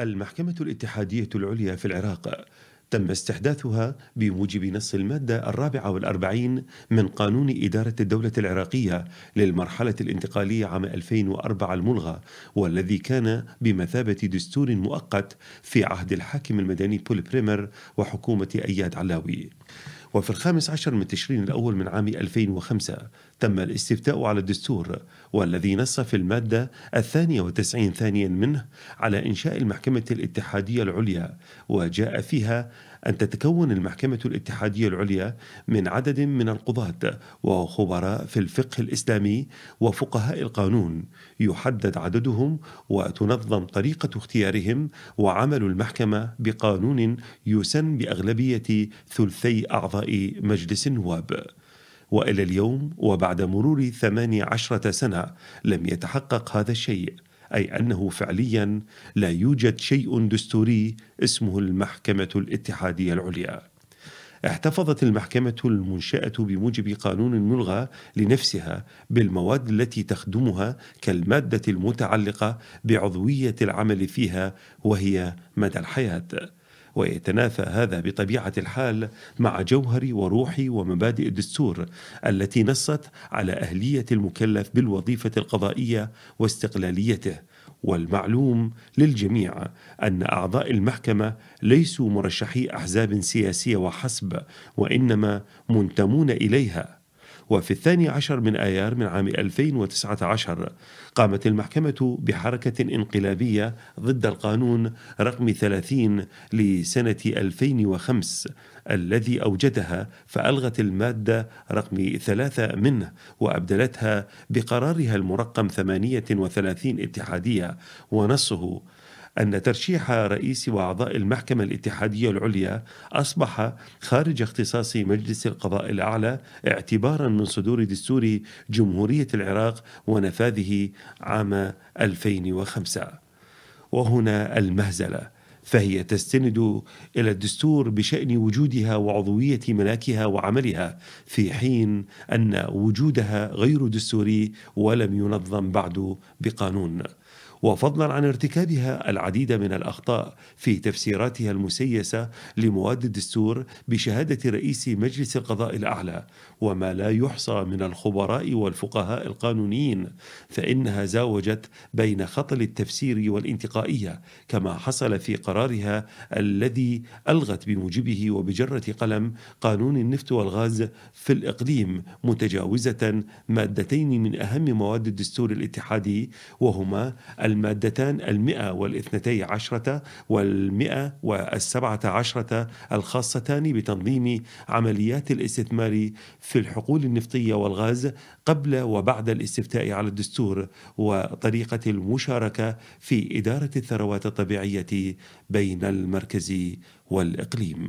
المحكمة الاتحادية العليا في العراق تم استحداثها بموجب نص المادة الرابعة والأربعين من قانون إدارة الدولة العراقية للمرحلة الانتقالية عام 2004 الملغى والذي كان بمثابة دستور مؤقت في عهد الحاكم المدني بول بريمر وحكومة أياد علاوي وفي الخامس عشر من تشرين الأول من عام 2005 تم الاستفتاء على الدستور والذي نص في المادة الثانية وتسعين ثانيا منه على إنشاء المحكمة الاتحادية العليا وجاء فيها أن تتكون المحكمة الاتحادية العليا من عدد من القضاة وخبراء في الفقه الإسلامي وفقهاء القانون يحدد عددهم وتنظم طريقة اختيارهم وعمل المحكمة بقانون يسن بأغلبية ثلثي أعضاء مجلس النواب وإلى اليوم وبعد مرور ثماني عشرة سنة لم يتحقق هذا الشيء أي أنه فعليا لا يوجد شيء دستوري اسمه المحكمة الاتحادية العليا احتفظت المحكمة المنشأة بموجب قانون ملغى لنفسها بالمواد التي تخدمها كالمادة المتعلقة بعضوية العمل فيها وهي مدى الحياة ويتنافى هذا بطبيعة الحال مع جوهر وروح ومبادئ الدستور التي نصت على أهلية المكلف بالوظيفة القضائية واستقلاليته والمعلوم للجميع ان اعضاء المحكمه ليسوا مرشحي احزاب سياسيه وحسب وانما منتمون اليها وفي الثاني عشر من آيار من عام 2019 قامت المحكمة بحركة انقلابية ضد القانون رقم 30 لسنة 2005 الذي أوجدها فألغت المادة رقم ثلاثة منه وأبدلتها بقرارها المرقم 38 اتحادية ونصه أن ترشيح رئيس وأعضاء المحكمة الاتحادية العليا أصبح خارج اختصاص مجلس القضاء الأعلى اعتبارا من صدور دستور جمهورية العراق ونفاذه عام 2005 وهنا المهزله فهي تستند الى الدستور بشان وجودها وعضويه ملاكها وعملها في حين ان وجودها غير دستوري ولم ينظم بعد بقانون وفضلا عن ارتكابها العديد من الاخطاء في تفسيراتها المسيسه لمواد الدستور بشهاده رئيس مجلس القضاء الاعلى وما لا يحصى من الخبراء والفقهاء القانونيين فانها زاوجت بين خطل التفسير والانتقائيه كما حصل في قرارها الذي الغت بموجبه وبجره قلم قانون النفط والغاز في الاقليم متجاوزه مادتين من اهم مواد الدستور الاتحادي وهما المادتان المئة والاثنتي عشرة والمئة والسبعة عشرة الخاصتان بتنظيم عمليات الاستثمار في الحقول النفطية والغاز قبل وبعد الاستفتاء على الدستور وطريقة المشاركة في إدارة الثروات الطبيعية بين المركز والإقليم